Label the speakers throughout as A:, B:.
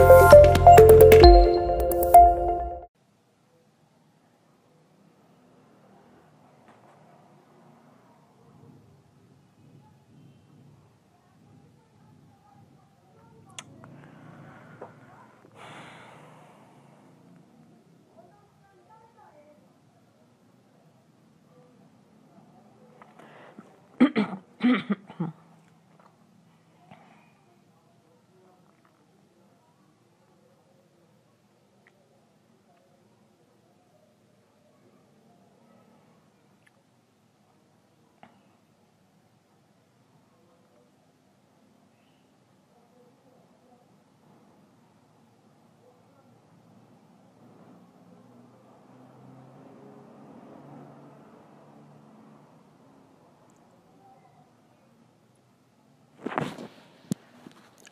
A: Thank you.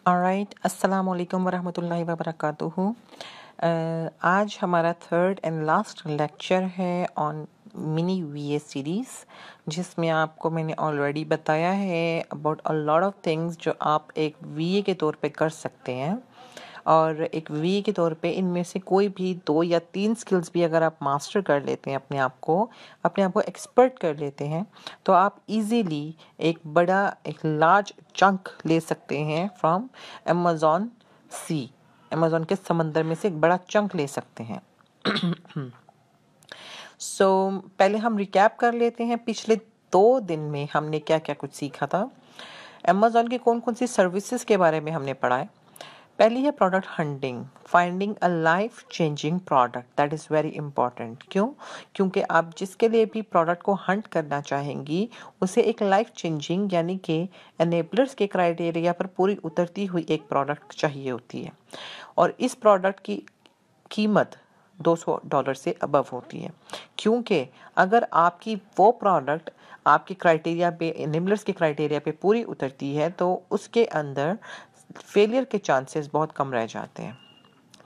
A: Alright अस्सलाम वालेकुम वरहमतुल्लाहि वबरकातुहू आज हमारा थर्ड एंड लास्ट लेक्चर है on mini V A series जिसमें आपको मैंने ऑलरेडी बताया है about a lot of things जो आप एक वी ए के तौर पे कर सकते हैं और एक वी के तौर पे इनमें से कोई भी दो या तीन स्किल्स भी अगर आप मास्टर कर लेते हैं अपने आप को अपने आप को एक्सपर्ट कर लेते हैं तो आप इजीली एक बड़ा एक लार्ज चंक ले सकते हैं फ्रॉम अमेज़ोन सी अमेज़ोन के समंदर में से एक बड़ा चंक ले सकते हैं सो so, पहले हम रिकैप कर लेते हैं पिछले दो दिन में हमने क्या क्या कुछ सीखा था अमेज़ोन की कौन कौन सी सर्विसेज के बारे में हमने पढ़ा है पहली है product hunting finding a life changing product that is very important क्यों क्योंकि आप जिसके लिए भी प्रोडक्ट को हंट करना चाहेंगी उसे एक लाइफ चेंजिंग यानी कि एनेबलर्स के क्राइटेरिया पर पूरी उतरती हुई एक प्रोडक्ट चाहिए होती है और इस प्रोडक्ट की कीमत 200 डॉलर से अबव होती है क्योंकि अगर आपकी वो प्रोडक्ट आपके क्राइटेरिया पे निम्बलर्स के क्राइटेरिया पे पूरी उतरती है तो उसके अंदर फेलियर के चांसेस बहुत कम रह जाते हैं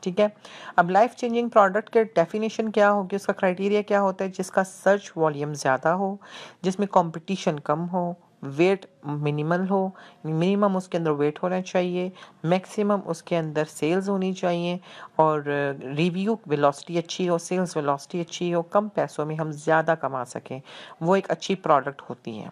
A: ठीक है अब लाइफ चेंजिंग प्रोडक्ट के डेफिनेशन क्या होगी उसका क्राइटेरिया क्या होता है जिसका सर्च वॉल्यूम ज़्यादा हो जिसमें कंपटीशन कम हो वेट मिनिमल हो मिनिमम उसके अंदर वेट होना चाहिए मैक्सिमम उसके अंदर सेल्स होनी चाहिए और रिव्यू uh, वेलोसिटी अच्छी हो सेल्स वेलोसिटी अच्छी हो कम पैसों में हम ज़्यादा कमा सकें वो एक अच्छी प्रोडक्ट होती है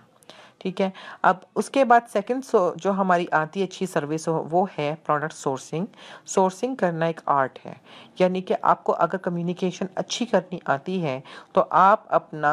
A: ठीक है अब उसके बाद सेकंड जो हमारी आती है अच्छी सर्विस वो है प्रोडक्ट सोर्सिंग सोर्सिंग करना एक आर्ट है यानी कि आपको अगर कम्युनिकेशन अच्छी करनी आती है तो आप अपना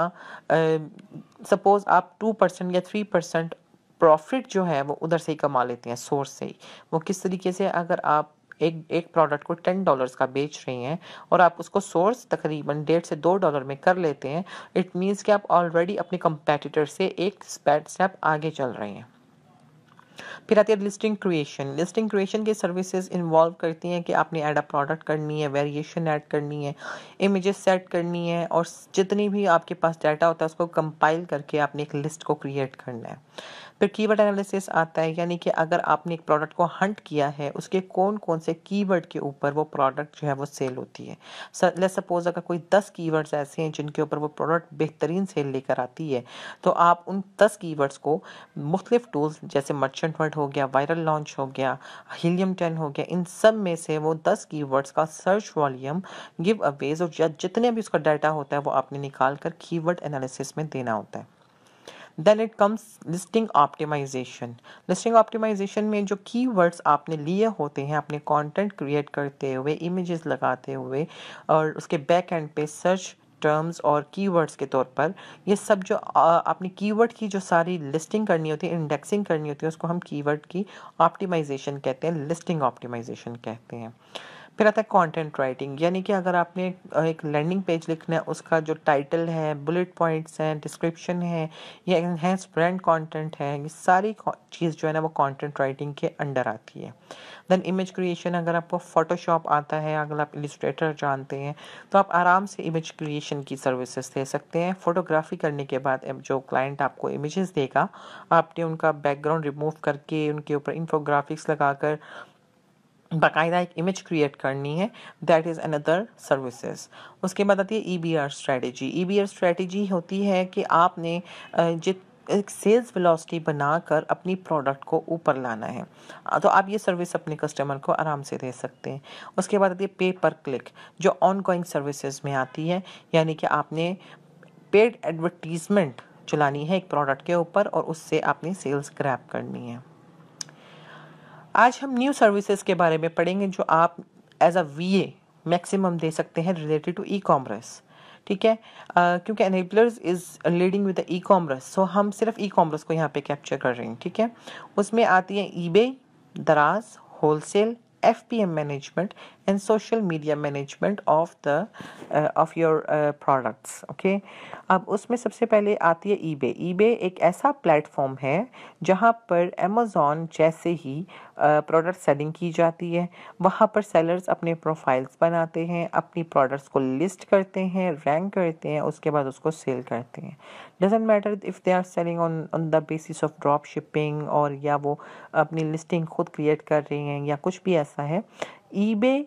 A: सपोज़ आप टू परसेंट या थ्री परसेंट प्रॉफिट जो है वो उधर से ही कमा लेते हैं सोर्स से ही वो किस तरीके से अगर आप एक एक प्रोडक्ट को टेन डॉलर्स का बेच रही हैं और आप उसको सोर्स तकरीबन डेढ़ से दो डॉलर में कर लेते हैं इट मीन्स कि आप ऑलरेडी अपने कंपेटिटर से एक स्टेप आगे चल रहे हैं फिर आती है लिस्टिंग क्रिएशन लिस्टिंग क्रिएशन की सर्विसेज इन्वॉल्व करती हैं कि आपने ऐड अ प्रोडक्ट करनी है वेरिएशन ऐड करनी है इमेजेस सेट करनी है और जितनी भी आपके पास डाटा होता है उसको कंपाइल करके आपने एक लिस्ट को क्रिएट करना है फिर कीवर्ड एनालिसिस आता है यानी कि अगर आपने एक प्रोडक्ट को हंट किया है उसके कौन कौन से कीवर्ड के ऊपर वो प्रोडक्ट जो है वो सेल होती है लेट सपोज अगर कोई दस कीवर्ड्स ऐसे हैं जिनके ऊपर वो प्रोडक्ट बेहतरीन सेल लेकर आती है तो आप उन दस कीवर्ड्स को मुख्तलिफ टूल्स जैसे मर्चेंट वर्ड हो गया वायरल लॉन्च हो गया हीलियम टेन हो गया इन सब में से वो दस कीवर्ड्स का सर्च वॉल्यूम गिव अवेज और जितने भी उसका डाटा होता है वो आपने निकाल कर कीवर्ड एनालिसिस में देना होता है then it comes listing optimisation listing optimisation में जो कीवर्ड्स आपने लिए होते हैं अपने कंटेंट क्रिएट करते हुए इमेजेस लगाते हुए और उसके बैक एंड पे सर्च टर्म्स और कीवर्ड्स के तौर पर ये सब जो आपने कीवर्ड की जो सारी लिस्टिंग करनी होती है इंडेक्सिंग करनी होती है उसको हम कीवर्ड की ऑप्टिमाइजेशन कहते हैं लिस्टिंग ऑप्टिमाइजेशन कहते हैं फिर आता है कंटेंट राइटिंग यानी कि अगर आपने एक लैंडिंग पेज लिखना है उसका जो टाइटल है बुलेट पॉइंट्स हैं डिस्क्रिप्शन है या इन्हेंस ब्रांड कंटेंट है ये सारी चीज़ जो है ना वो कंटेंट राइटिंग के अंडर आती है देन इमेज क्रिएशन अगर आपको फोटोशॉप आता है अगर आप इलिस्ट्रेटर जानते हैं तो आप आराम से इमेज क्रिएशन की सर्विसेज दे सकते हैं फोटोग्राफी करने के बाद जो क्लाइंट आपको इमेजेस देगा आपने उनका बैकग्राउंड रिमूव करके उनके ऊपर इन्फोग्राफिक्स लगाकर बाकायदा एक इमेज क्रिएट करनी है दैट इज़ अनदर सर्विसेज उसके बाद आती है E B R strategy E B R strategy होती है कि आपने जित एक सेल्स वेलोसिटी बनाकर अपनी प्रोडक्ट को ऊपर लाना है तो आप ये सर्विस अपने कस्टमर को आराम से दे सकते हैं उसके बाद आती है पे पर क्लिक जो ऑन गोइंग सर्विसेज में आती है यानी कि आपने पेड एडवर्टीज़मेंट चलानी है एक प्रोडक्ट के ऊपर और उससे आपने सेल्स ग्रैप करनी है आज हम न्यू सर्विसेज के बारे में पढ़ेंगे जो आप as a V A maximum दे सकते हैं रिलेटेड टू ई कॉमर्स ठीक है uh, क्योंकि enablers is leading with the e commerce so हम सिर्फ ई कॉमर्स को यहाँ पे कैप्चर कर रहे हैं ठीक है उसमें आती है eBay Daraz wholesale F P M management and social media management of the uh, of your uh, products okay अब उसमें सबसे पहले आती है ईबे ईबे एक ऐसा प्लेटफॉर्म है जहाँ पर अमेज़ोन जैसे ही प्रोडक्ट uh, सेलिंग की जाती है वहाँ पर सेलर्स अपने प्रोफाइल्स बनाते हैं अपनी प्रोडक्ट्स को लिस्ट करते हैं रैंक करते हैं उसके बाद उसको सेल करते हैं doesn't matter if they are selling on on the basis of drop shipping और या वो अपनी लिस्टिंग खुद क्रिएट कर रही हैं या कुछ भी ऐसा है ईबे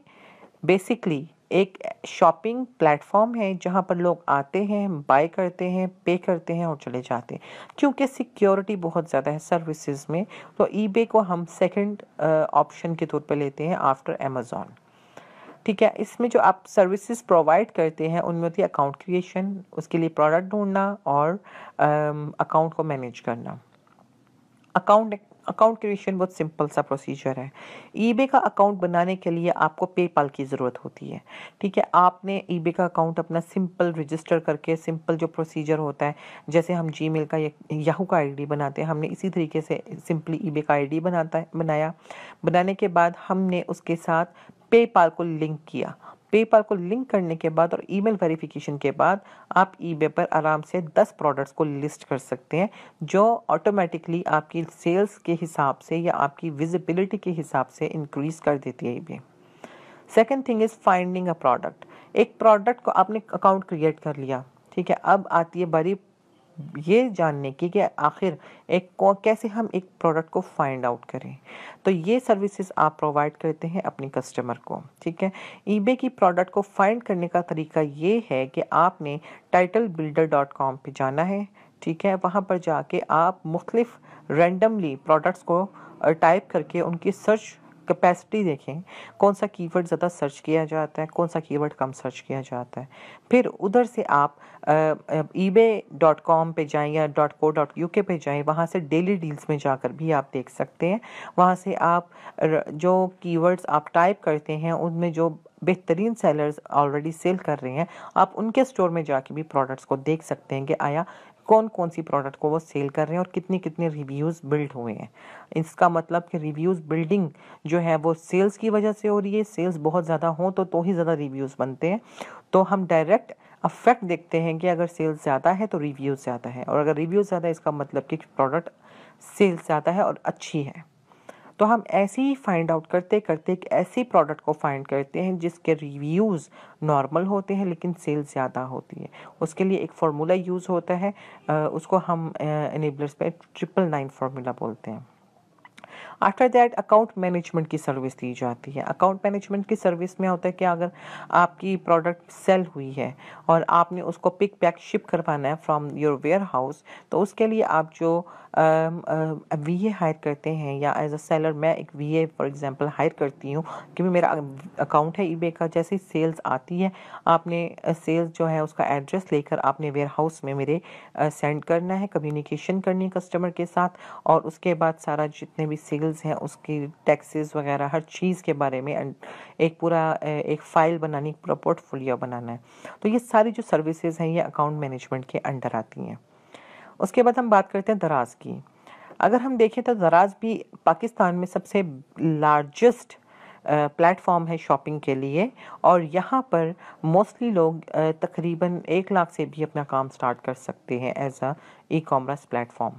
A: बेसिकली एक शॉपिंग प्लेटफॉर्म है जहाँ पर लोग आते हैं बाय करते हैं पे करते हैं और चले जाते हैं क्योंकि सिक्योरिटी बहुत ज़्यादा है सर्विसेज में तो ईबे को हम सेकंड ऑप्शन uh, के तौर पे लेते हैं आफ्टर अमेज़ॉन ठीक है इसमें जो आप सर्विसेज प्रोवाइड करते हैं उनमें होती है अकाउंट क्रिएशन उसके लिए प्रोडक्ट ढूंढना और अकाउंट um, को मैनेज करना अकाउंट अकाउंट क्रिएशन बहुत सिंपल सा प्रोसीजर है ईबे का अकाउंट बनाने के लिए आपको पेपाल की ज़रूरत होती है ठीक है आपने ईबे का अकाउंट अपना सिंपल रजिस्टर करके सिंपल जो प्रोसीजर होता है जैसे हम मेल का याहू का आईडी बनाते हैं हमने इसी तरीके से सिंपली ईबे का आईडी बनाता है बनाया बनाने के बाद हमने उसके साथ पेपाल को लिंक किया पेपाल को लिंक करने के बाद और ईमेल वेरिफिकेशन के बाद आप ईबे पर आराम से 10 प्रोडक्ट्स को लिस्ट कर सकते हैं जो ऑटोमेटिकली आपकी सेल्स के हिसाब से या आपकी विजिबिलिटी के हिसाब से इंक्रीज कर देती है eBay second thing is finding a product एक प्रोडक्ट को आपने अकाउंट क्रिएट कर लिया ठीक है अब आती है बारी ये जानने की कि आखिर एक कैसे हम एक प्रोडक्ट को फाइंड आउट करें तो ये सर्विसेज आप प्रोवाइड करते हैं अपने कस्टमर को ठीक है ईबे की प्रोडक्ट को फाइंड करने का तरीका ये है कि आपने टाइटल बिल्डर डॉट कॉम पर जाना है ठीक है वहाँ पर जाके आप मुख्तलिफ रेंडमली प्रोडक्ट्स को टाइप करके उनकी सर्च कैपेसिटी देखें कौन सा कीवर्ड ज़्यादा सर्च किया जाता है कौन सा कीवर्ड कम सर्च किया जाता है फिर उधर से आप ई बे डॉट कॉम पर जाएँ या डॉट को डॉट यू के पर जाएँ वहाँ से डेली डील्स में जाकर भी आप देख सकते हैं वहाँ से आप जो कीवर्ड्स आप टाइप करते हैं उनमें जो बेहतरीन सेलर्स ऑलरेडी सेल कर रहे हैं आप उनके स्टोर में जाके भी प्रोडक्ट्स को देख सकते हैं कि आया कौन कौन सी प्रोडक्ट को वो सेल कर रहे हैं और कितने कितने रिव्यूज़ बिल्ड हुए हैं इसका मतलब कि रिव्यूज़ बिल्डिंग जो है वो सेल्स की वजह से हो रही है सेल्स बहुत ज़्यादा हों तो तो ही ज़्यादा रिव्यूज़ बनते हैं तो हम डायरेक्ट अफेक्ट देखते हैं कि अगर सेल्स ज़्यादा है तो रिव्यूज़ ज़्यादा है और अगर रिव्यूज़ ज़्यादा है इसका मतलब कि प्रोडक्ट सेल्स ज़्यादा है और अच्छी है तो हम ऐसे ही फाइंड आउट करते करते एक ऐसे प्रोडक्ट को फाइंड करते हैं जिसके रिव्यूज़ नॉर्मल होते हैं लेकिन सेल्स ज़्यादा होती है उसके लिए एक फार्मूला यूज़ होता है उसको हम इनेबलर्स पे ट्रिपल नाइन फार्मूला बोलते हैं आफ्टर दैट अकाउंट मैनेजमेंट की सर्विस दी जाती है अकाउंट मैनेजमेंट की सर्विस में होता है कि अगर आपकी प्रोडक्ट सेल हुई है और आपने उसको पिक पैक शिप करवाना है फ्रॉम योर वेयर हाउस तो उसके लिए आप जो वी ए हायर करते हैं या एज अ सेलर मैं एक V A for example hire करती हूँ क्योंकि मेरा अकाउंट है ई बे का जैसे ही सेल्स आती है आपने सेल्स जो है उसका एड्रेस लेकर आपने वेयर हाउस में मेरे सेंड करना है कम्युनिकेशन करनी है कस्टमर के साथ और उसके बाद सारा जितने भी सेल्स बिल्स हैं उसकी टैक्सेस वगैरह हर चीज़ के बारे में एक पूरा एक फ़ाइल बनानी एक पूरा पोर्टफोलियो बनाना है तो ये सारी जो सर्विसेज हैं ये अकाउंट मैनेजमेंट के अंडर आती हैं उसके बाद हम बात करते हैं दराज की अगर हम देखें तो दराज भी पाकिस्तान में सबसे लार्जेस्ट प्लेटफॉर्म है शॉपिंग के लिए और यहाँ पर मोस्टली लोग तकरीबन एक लाख से भी अपना काम स्टार्ट कर सकते हैं as a e commerce platform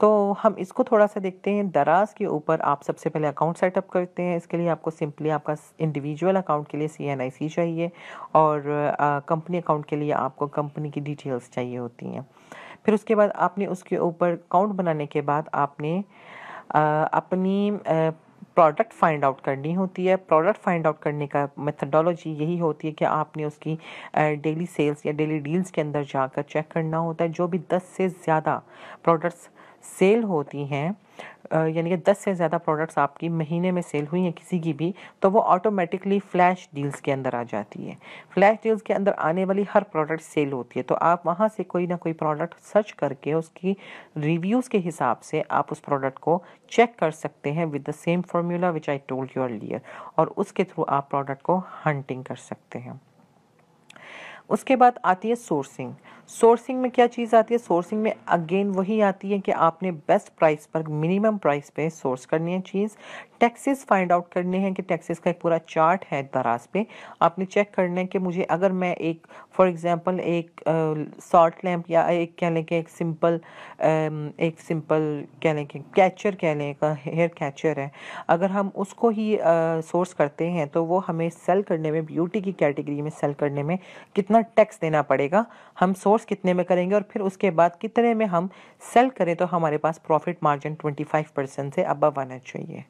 A: तो हम इसको थोड़ा सा देखते हैं दराज के ऊपर आप सबसे पहले अकाउंट सेटअप करते हैं इसके लिए आपको सिंपली आपका इंडिविजुअल अकाउंट के लिए सी चाहिए और कंपनी अकाउंट के लिए आपको कंपनी की डिटेल्स चाहिए होती हैं फिर उसके बाद आपने उसके ऊपर अकाउंट बनाने के बाद आपने आ, अपनी आ, प्रोडक्ट फाइंड आउट करनी होती है प्रोडक्ट फाइंड आउट करने का मेथडोलॉजी यही होती है कि आपने उसकी डेली सेल्स या डेली डील्स के अंदर जाकर चेक करना होता है जो भी दस से ज़्यादा प्रोडक्ट्स सेल होती हैं यानी कि दस से ज़्यादा प्रोडक्ट्स आपकी महीने में सेल हुई हैं किसी की भी तो वो ऑटोमेटिकली फ्लैश डील्स के अंदर आ जाती है फ्लैश डील्स के अंदर आने वाली हर प्रोडक्ट सेल होती है तो आप वहाँ से कोई ना कोई प्रोडक्ट सर्च करके उसकी रिव्यूज़ के हिसाब से आप उस प्रोडक्ट को चेक कर सकते हैं with the same formula which I told you earlier और उसके थ्रू आप प्रोडक्ट को हंटिंग कर सकते हैं उसके बाद आती है सोर्सिंग सोर्सिंग में क्या चीज़ आती है सोर्सिंग में अगेन वही आती है कि आपने बेस्ट प्राइस पर मिनिमम प्राइस पे सोर्स करनी है चीज़ टैक्सेस फाइंड आउट करने हैं कि टैक्सेस का एक पूरा चार्ट है दराज पे आपने चेक करना है कि मुझे अगर मैं एक फॉर एग्जांपल एक सॉल्ट लैंप या एक कह लें कि एक सिंपल एक सिंपल कह लें कि कैचर कह लें का हेयर कैचर है अगर हम उसको ही सोर्स करते हैं तो वो हमें सेल करने में ब्यूटी की कैटेगरी में सेल करने में कितना टैक्स देना पड़ेगा हम सोर्स कोर्स कितने में करेंगे और फिर उसके बाद कितने में हम सेल करें तो हमारे पास प्रॉफिट मार्जिन 25 परसेंट से अब आना चाहिए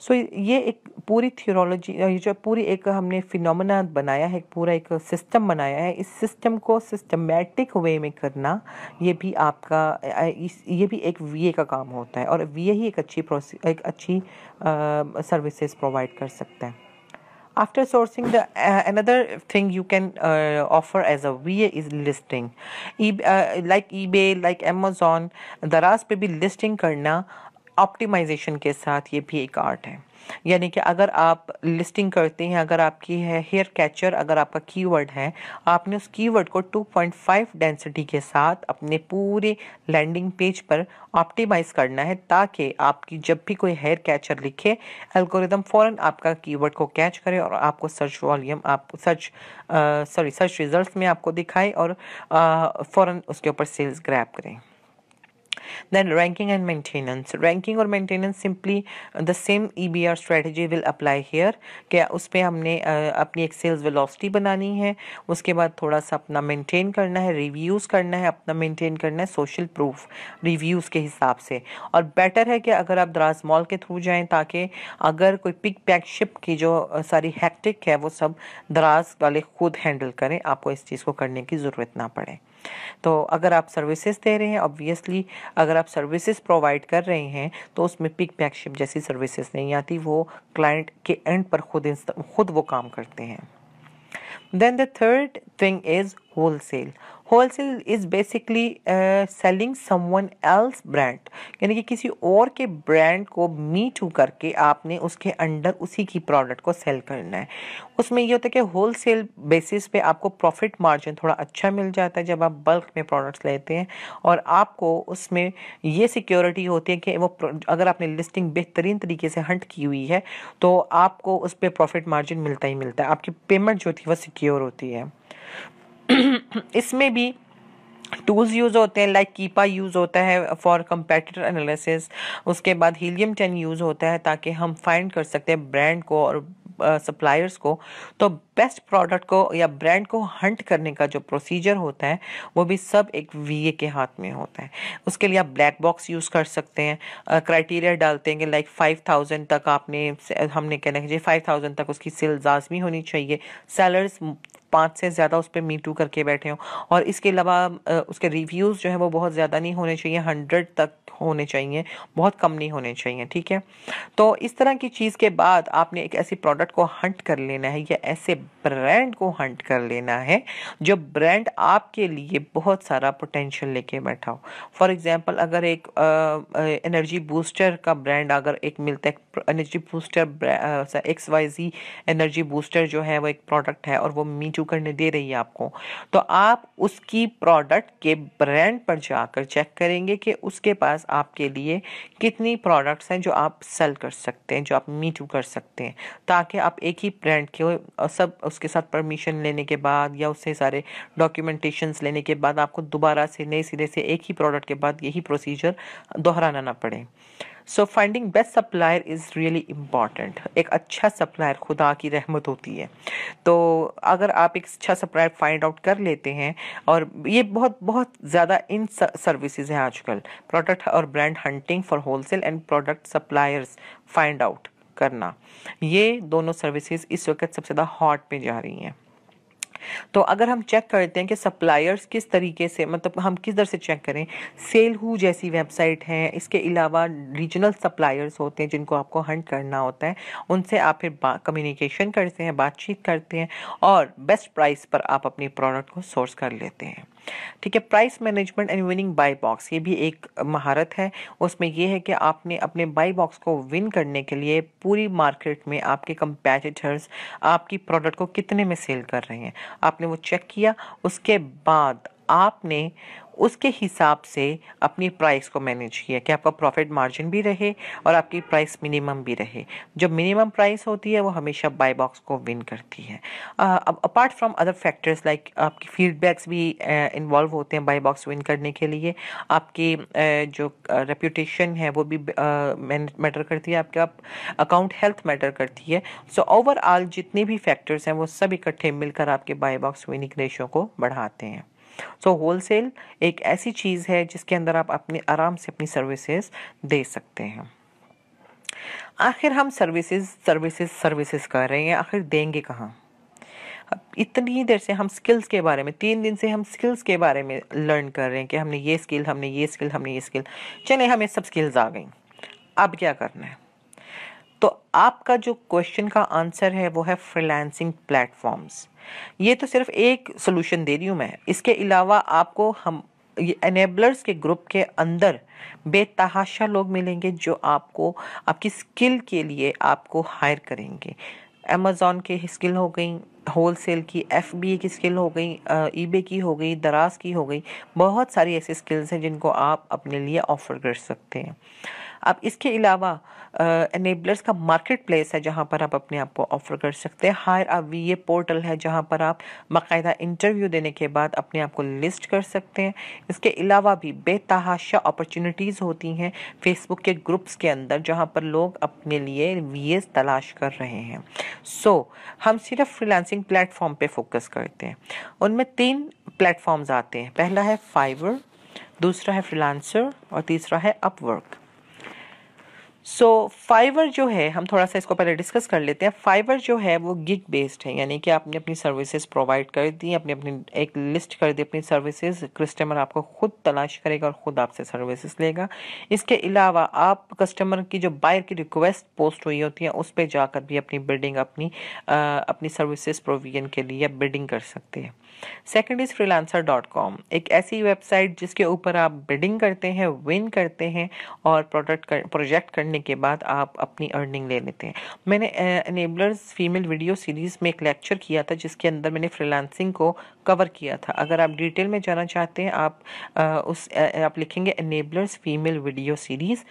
A: सो so, ये एक पूरी थियोलॉजी ये जो पूरी एक हमने फिनोमिना बनाया है पूरा एक सिस्टम बनाया है इस सिस्टम को सिस्टमेटिक वे में करना ये भी आपका ये भी एक वीए का काम होता है और वीए ही एक अच्छी एक अच्छी सर्विसेज प्रोवाइड कर सकता है after sourcing the uh, another thing you can uh, offer as a va is listing e uh, like ebay like amazon दराज पे भी listing karna ऑप्टिमाइजेशन के साथ ये भी एक आर्ट है यानी कि अगर आप लिस्टिंग करते हैं अगर आपकी है हेयर कैचर अगर आपका कीवर्ड है आपने उस कीवर्ड को 2.5 डेंसिटी के साथ अपने पूरे लैंडिंग पेज पर ऑप्टिमाइज करना है ताकि आपकी जब भी कोई हेयर कैचर लिखे एल्गोरिदम फ़ौरन आपका कीवर्ड को कैच करे और आपको सर्च वॉल्यूम आप सर्च सॉरी सर्च रिजल्ट में आपको दिखाए और फ़ौरन उसके ऊपर सेल्स ग्रैप करें Then ranking and maintenance. Ranking और maintenance simply the same EBR strategy will apply here. क्या उस पर हमने अपनी एक sales velocity बनानी है उसके बाद थोड़ा सा अपना maintain करना है reviews करना है अपना maintain करना है social proof reviews के हिसाब से और better है कि अगर आप द्रास मॉल के थ्रू जाएं ताकि अगर कोई पिक पैक शिप की जो सारी हैक्टिक है वो सब द्रास वाले खुद हैंडल करें आपको इस चीज़ को करने की ज़रूरत ना पड़े तो अगर आप सर्विसेज दे रहे हैं ऑब्वियसली अगर आप सर्विसेज प्रोवाइड कर रहे हैं तो उसमें पिक बैकशिप जैसी सर्विसेज नहीं आती वो क्लाइंट के एंड पर खुद खुद वो काम करते हैं Then the third thing is wholesale. Wholesale is basically selling someone else brand यानी कि किसी और के ब्रांड को मीट हो करके आपने उसके अंडर उसी की प्रोडक्ट को सेल करना है उसमें ये होता है कि होल सेल बेसिस पे आपको प्रॉफिट मार्जिन थोड़ा अच्छा मिल जाता है जब आप बल्क में प्रोडक्ट्स लेते हैं और आपको उसमें ये सिक्योरिटी होती है कि वो अगर आपने लिस्टिंग बेहतरीन तरीके से हंट की हुई है तो आपको उस पर प्रॉफिट मार्जिन मिलता ही मिलता है आपकी पेमेंट जो थी वह सिक्योर होती है इसमें भी टूल्स यूज़ होते हैं लाइक कीपा यूज़ होता है फॉर कंपेटिटर एनालिसिस उसके बाद हीलियम टेन यूज़ होता है ताकि हम फाइंड कर सकते हैं ब्रांड को और सप्लायर्स uh, को तो बेस्ट प्रोडक्ट को या ब्रांड को हंट करने का जो प्रोसीजर होता है वो भी सब एक वी के हाथ में होता है उसके लिए आप ब्लैक बॉक्स यूज़ कर सकते हैं क्राइटेरिया डालते हैं कि लाइक फाइव थाउजेंड तक आपने हमने कहना चाहिए फाइव थाउजेंड तक उसकी सेल लाजमी होनी चाहिए सेलर्स पाँच से ज़्यादा उस पर मी टू करके बैठे हों और इसके अलावा उसके रिव्यूज़ जो है वो बहुत ज़्यादा नहीं होने चाहिए हंड्रेड तक होने चाहिए बहुत कम नहीं होने चाहिए ठीक है तो इस तरह की चीज़ के बाद आपने एक ऐसी प्रोडक्ट को हंट कर लेना है या ऐसे ब्रांड को हंट कर लेना है जो ब्रांड आपके लिए बहुत सारा पोटेंशियल लेके बैठा हो फॉर एग्जांपल अगर एक एनर्जी बूस्टर का ब्रांड अगर एक मिलता है energy booster X Y Z energy booster जो है वो एक प्रोडक्ट है और वो मीटू करने दे रही है आपको तो आप उसकी प्रोडक्ट के ब्रांड पर जाकर चेक करेंगे कि उसके पास आपके लिए कितनी प्रोडक्ट्स हैं जो आप सेल कर सकते हैं जो आप मीटू कर सकते हैं ताकि आप एक ही ब्रांड के सब उसके साथ परमिशन लेने के बाद या उससे सारे डॉक्यूमेंटेशंस लेने के बाद आपको दोबारा से नए सिरे से एक ही प्रोडक्ट के बाद यही प्रोसीजर दोहराना ना पड़े so finding best supplier is really important एक अच्छा सप्लायर खुदा की रहमत होती है तो अगर आप एक अच्छा सप्लायर फाइंड आउट कर लेते हैं और ये बहुत बहुत ज़्यादा इन सर्विसेज हैं आजकल प्रोडक्ट और brand hunting for wholesale and product suppliers find out करना ये दोनों सर्विसेज इस वक्त सबसे ज़्यादा हॉट पे जा रही हैं तो अगर हम चेक करते हैं कि सप्लायर्स किस तरीके से मतलब हम किस दर से चेक करें सेल हु जैसी वेबसाइट है इसके अलावा रीजनल सप्लायर्स होते हैं जिनको आपको हंट करना होता है उनसे आप फिर कम्युनिकेशन करते हैं बातचीत करते हैं और बेस्ट प्राइस पर आप अपने प्रोडक्ट को सोर्स कर लेते हैं ठीक है price management and winning buy box ये भी एक महारत है उसमें यह है कि आपने अपने बाई बॉक्स को विन करने के लिए पूरी मार्केट में आपके कंपेटिटर्स आपकी प्रोडक्ट को कितने में सेल कर रहे हैं आपने वो चेक किया उसके बाद आपने उसके हिसाब से अपनी प्राइस को मैनेज किया कि आपका प्रॉफिट मार्जिन भी रहे और आपकी प्राइस मिनिमम भी रहे जो मिनिमम प्राइस होती है वो हमेशा बाय बॉक्स को विन करती है अब apart from other factors like आपकी फीडबैक्स भी इन्वॉल्व होते हैं बाय बॉक्स विन करने के लिए आपकी जो रेपूटेशन है वो भी मैटर करती है आपका अकाउंट हेल्थ मैटर करती है सो ओवरऑल जितने भी फैक्टर्स हैं वो सब इकट्ठे मिलकर आपके बाय बॉक्स विनिंग रेशो को बढ़ाते हैं सो होलसेल एक ऐसी चीज़ है जिसके अंदर आप अपने आराम से अपनी सर्विसेज दे सकते हैं आखिर हम सर्विसेज सर्विसेज सर्विसेज कर रहे हैं आखिर देंगे कहाँ अब इतनी देर से हम स्किल्स के बारे में तीन दिन से हम स्किल्स के बारे में लर्न कर रहे हैं कि हमने ये स्किल हमने ये स्किल हमने ये स्किल चले हमें सब स्किल्स आ गई अब क्या करना है तो आपका जो क्वेश्चन का आंसर है वो है फ्रीलांसिंग प्लेटफॉर्म्स ये तो सिर्फ एक सोल्यूशन दे रही हूँ मैं इसके अलावा आपको हम एनेबलर्स के ग्रुप के अंदर बेतहाशा लोग मिलेंगे जो आपको आपकी स्किल के लिए आपको हायर करेंगे अमेज़ोन के स्किल हो गई होल सेल की एफ बी ए की स्किल हो गई ई बे की हो गई दराज की हो गई बहुत सारी ऐसी स्किल्स हैं जिनको आप अपने लिए ऑफ़र कर सकते हैं अब इसके अलावा एनेबलर्स का मार्केट प्लेस है जहाँ पर आप अपने आप को ऑफर कर सकते हैं हायर अब ये पोर्टल है जहाँ पर आप बाकायदा इंटरव्यू देने के बाद अपने आप को लिस्ट कर सकते हैं इसके अलावा भी बेतहाशा अपॉर्चुनिटीज़ होती हैं फेसबुक के ग्रुप्स के अंदर जहाँ पर लोग अपने लिए वी तलाश कर रहे हैं सो so, हम सिर्फ फ्रीलांसिंग प्लेटफॉर्म पर फोकस करते हैं उनमें तीन प्लेटफॉर्म्स आते हैं पहला है फाइवर दूसरा है फ्रीलांसर और तीसरा है अपवर्क सो so, फाइवर जो है हम थोड़ा सा इसको पहले डिस्कस कर लेते हैं फाइवर जो है वो गिग बेस्ड है यानी कि आपने अपनी सर्विसेज प्रोवाइड कर दी अपने अपनी एक लिस्ट कर दी अपनी सर्विसेज कस्टमर आपको खुद तलाश करेगा और ख़ुद आपसे सर्विसेज लेगा इसके अलावा आप कस्टमर की जो बायर की रिक्वेस्ट पोस्ट हुई होती है उस पर जाकर भी अपनी बिल्डिंग अपनी आ, अपनी सर्विसेज प्रोविजन के लिए बिल्डिंग कर सकते हैं second is freelancer dot com एक ऐसी वेबसाइट जिसके ऊपर आप बिल्डिंग करते हैं विन करते हैं और प्रोडक्ट कर, प्रोजेक्ट करने करने के बाद आप अपनी अर्निंग ले लेते हैं मैंने एनेबलर्स फीमेल वीडियो सीरीज़ में एक लेक्चर किया था जिसके अंदर मैंने फ्रीलांसिंग को कवर किया था अगर आप डिटेल में जाना चाहते हैं आप आ, उस आ, आप लिखेंगे enablers female video series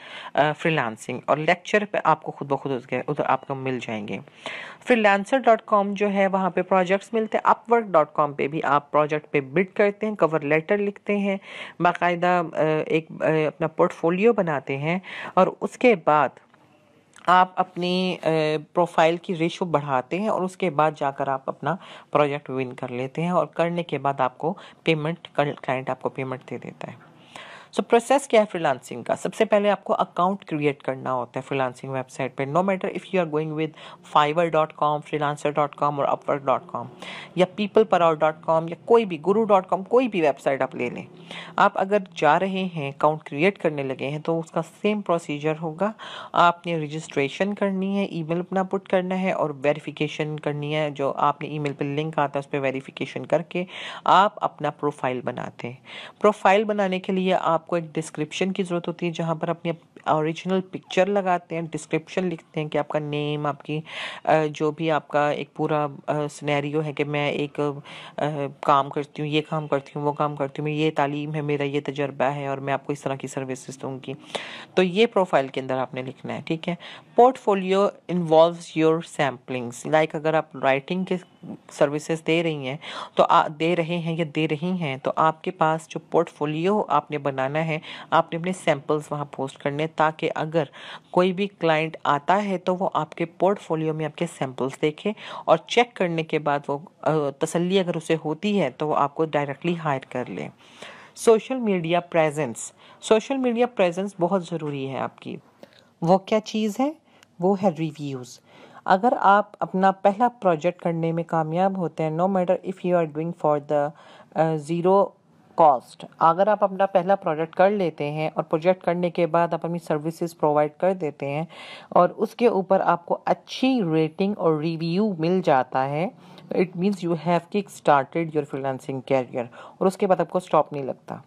A: freelancing और लेक्चर पे आपको खुद ब खुद उधर आपको मिल जाएंगे फ्रीलांसर डॉट कॉम जो है वहाँ पे प्रोजेक्ट्स मिलते हैं अपवर्क डॉट कॉम पर भी आप प्रोजेक्ट पे बिड करते हैं कवर लेटर लिखते हैं बाकायदा एक अपना पोर्टफोलियो बनाते हैं और उसके बाद आप अपनी प्रोफाइल की रेशो बढ़ाते हैं और उसके बाद जाकर आप अपना प्रोजेक्ट विन कर लेते हैं और करने के बाद आपको पेमेंट क्लाइंट आपको पेमेंट दे देता है सो प्रोसेस क्या है फ्रीलांसिंग का सबसे पहले आपको अकाउंट क्रिएट करना होता है फ्रीलांसिंग वेबसाइट पे no matter if you are going with Fiverr dot com freelancer dot com और अपवर्क डॉट कॉम या people per hour dot com या कोई भी गुरु डॉट कॉम कोई भी वेबसाइट आप ले लें आप अगर जा रहे हैं अकाउंट क्रिएट करने लगे हैं तो उसका सेम प्रोसीजर होगा आपने रजिस्ट्रेशन करनी है मेल अपना पुट करना है और वेरीफिकेशन करनी है जो आपने मेल पर लिंक आता है उस पर वेरीफिकेशन करके आप अपना प्रोफाइल बनाते हैं प्रोफाइल बनाने के लिए आप आपको एक डिस्क्रिप्शन की ज़रूरत होती है जहाँ पर अपनी ओरिजिनल पिक्चर लगाते हैं डिस्क्रिप्शन लिखते हैं कि आपका नेम आपकी जो भी आपका एक पूरा सिनेरियो है कि मैं एक काम करती हूँ ये काम करती हूँ वो काम करती हूँ ये तालीम है मेरा ये तजर्बा है और मैं आपको इस तरह की सर्विसेज दूँगी तो ये प्रोफाइल के अंदर आपने लिखना है ठीक है portfolio involve your samplings like अगर आप राइटिंग के सर्विसेज दे रही हैं तो आ, दे रहे हैं या दे रही हैं तो आपके पास जो पोर्टफोलियो आपने बनाना है आपने अपने सैम्पल्स वहाँ पोस्ट करने ताकि अगर कोई भी क्लाइंट आता है तो वो आपके पोर्टफोलियो में आपके सैम्पल्स देखे और चेक करने के बाद वो तसली अगर उसे होती है तो वो आपको डायरेक्टली हायर कर ले social media presence social media presence बहुत ज़रूरी है आपकी वो क्या चीज़ है वो है रिव्यूज़ अगर आप अपना पहला प्रोजेक्ट करने में कामयाब होते हैं no matter if you are doing for the zero cost अगर आप अपना पहला प्रोजेक्ट कर लेते हैं और प्रोजेक्ट करने के बाद आप अपनी सर्विसेज प्रोवाइड कर देते हैं और उसके ऊपर आपको अच्छी रेटिंग और रिव्यू मिल जाता है it means you have kick started your freelancing career और उसके बाद आपको स्टॉप नहीं लगता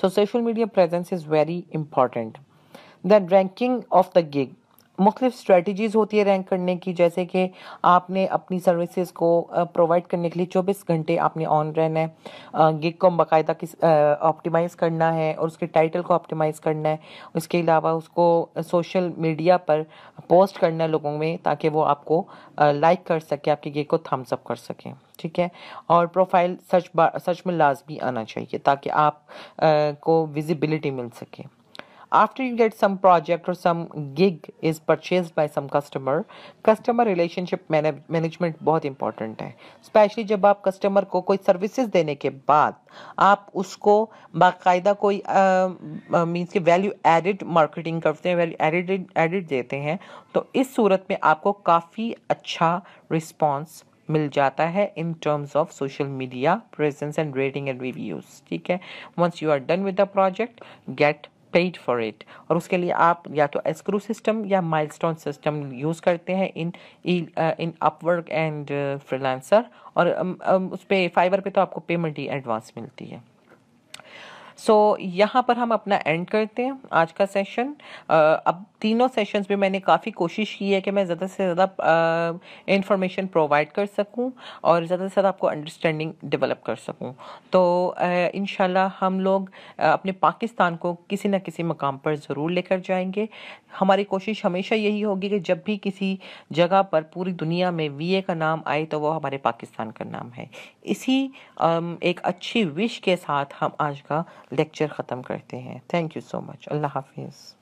A: so social media presence is very important the ranking of the gig मुख्तलिफ स्ट्रेटजीज होती है रैंक करने की जैसे कि आपने अपनी सर्विसेज को प्रोवाइड करने के लिए चौबीस घंटे आपने ऑन रहना है गिग को बाकायदा किस ऑप्टिमाइज़ करना है और उसके टाइटल को ऑप्टिमाइज़ करना है उसके अलावा उसको सोशल मीडिया पर पोस्ट करना है लोगों में ताकि वो आपको लाइक कर सके आपके गिग को थम्स अप कर सकें ठीक है और प्रोफाइल सच सच में लाजमी आना चाहिए ताकि आप आ, को विजिबिलिटी मिल सके after you get some project or some gig is purchased by some customer customer relationship management बहुत important है स्पेशली जब आप कस्टमर को कोई सर्विसेज देने के बाद आप उसको बाकायदा कोई means के value added marketing करते हैं value added added देते हैं तो इस सूरत में आपको काफ़ी अच्छा response मिल जाता है in terms of social media presence and rating and reviews ठीक है once you are done with the project get paid for it और उसके लिए आप या तो एस्क्रू सिस्टम या माइलस्टोन सिस्टम यूज़ करते हैं in in Upwork and freelancer और उस पर फाइबर पे तो आपको पेमेंट ही एडवांस मिलती है सो so, यहाँ पर हम अपना एंड करते हैं आज का सेशन uh, अब तीनों सेशंस में मैंने काफ़ी कोशिश की है कि मैं ज़्यादा से ज़्यादा इंफॉर्मेशन प्रोवाइड कर सकूं और ज़्यादा से ज़्यादा आपको अंडरस्टैंडिंग डेवलप कर सकूं तो इन हम लोग अपने पाकिस्तान को किसी न किसी मकाम पर ज़रूर लेकर जाएंगे हमारी कोशिश हमेशा यही होगी कि जब भी किसी जगह पर पूरी दुनिया में वी का नाम आए तो वो हमारे पाकिस्तान का नाम है इसी एक अच्छी विश के साथ हम आज का लेक्चर ख़त्म करते हैं थैंक यू सो मच अल्लाह हाफिज़